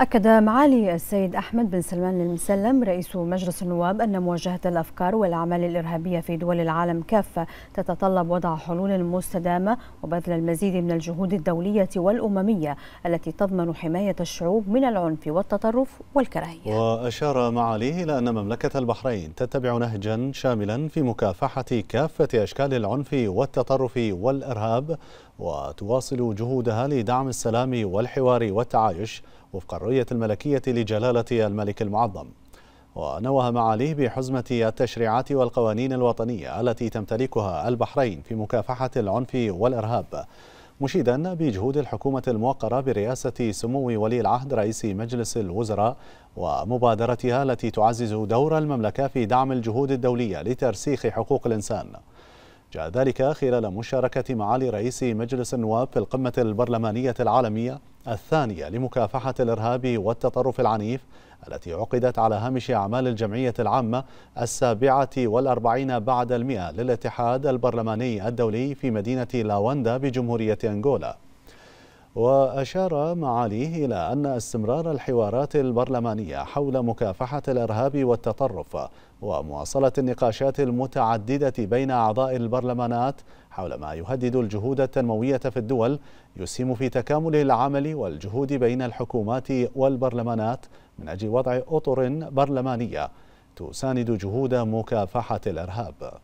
أكد معالي السيد أحمد بن سلمان المسلم رئيس مجلس النواب أن مواجهة الأفكار والأعمال الإرهابية في دول العالم كافة تتطلب وضع حلول مستدامة وبذل المزيد من الجهود الدولية والأممية التي تضمن حماية الشعوب من العنف والتطرف والكراهية وأشار معاليه إلى أن مملكة البحرين تتبع نهجا شاملا في مكافحة كافة أشكال العنف والتطرف والإرهاب وتواصل جهودها لدعم السلام والحوار والتعايش وفق الرؤية الملكية لجلالة الملك المعظم ونوه معاليه بحزمة التشريعات والقوانين الوطنية التي تمتلكها البحرين في مكافحة العنف والإرهاب مشيدا بجهود الحكومة الموقرة برئاسة سمو ولي العهد رئيس مجلس الوزراء ومبادرتها التي تعزز دور المملكة في دعم الجهود الدولية لترسيخ حقوق الإنسان جاء ذلك خلال مشاركة معالي رئيس مجلس النواب في القمة البرلمانية العالمية الثانية لمكافحة الإرهاب والتطرف العنيف التي عقدت على هامش أعمال الجمعية العامة السابعة والأربعين بعد المئة للاتحاد البرلماني الدولي في مدينة لاواندا بجمهورية أنغولا وأشار معاليه إلى أن استمرار الحوارات البرلمانية حول مكافحة الإرهاب والتطرف ومواصلة النقاشات المتعددة بين أعضاء البرلمانات حول ما يهدد الجهود التنموية في الدول يسهم في تكامل العمل والجهود بين الحكومات والبرلمانات من أجل وضع أطر برلمانية تساند جهود مكافحة الإرهاب